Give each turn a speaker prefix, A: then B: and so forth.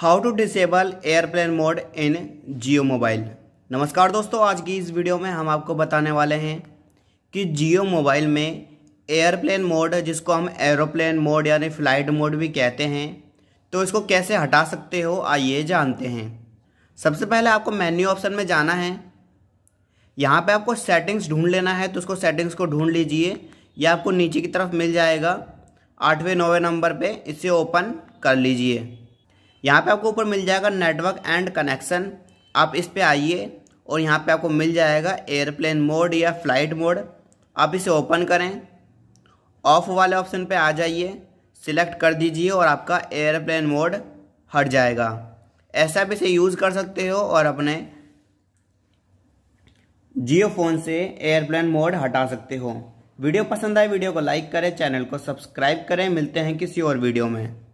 A: how to disable airplane mode in Jio mobile नमस्कार दोस्तों आज की इस वीडियो में हम आपको बताने वाले हैं कि जियो मोबाइल में एयरप्लेन मोड जिसको हम एरोप्लेन मोड यानी फ़्लाइट मोड भी कहते हैं तो इसको कैसे हटा सकते हो आइए जानते हैं सबसे पहले आपको मेन्यू ऑप्शन में जाना है यहाँ पे आपको सेटिंग्स ढूंढ लेना है तो उसको सेटिंग्स को ढूंढ लीजिए या आपको नीचे की तरफ मिल जाएगा आठवें नौवें नंबर पे इसे ओपन कर लीजिए यहाँ पे आपको ऊपर मिल जाएगा नेटवर्क एंड कनेक्शन आप इस पर आइए और यहाँ पे आपको मिल जाएगा एयरप्लेन मोड या फ्लाइट मोड आप इसे ओपन करें ऑफ वाले ऑप्शन पे आ जाइए सिलेक्ट कर दीजिए और आपका एयरप्लेन मोड हट जाएगा ऐसा आप इसे यूज़ कर सकते हो और अपने जियो फ़ोन से एयरप्लेन मोड हटा सकते हो वीडियो पसंद आए वीडियो को लाइक करें चैनल को सब्सक्राइब करें मिलते हैं किसी और वीडियो में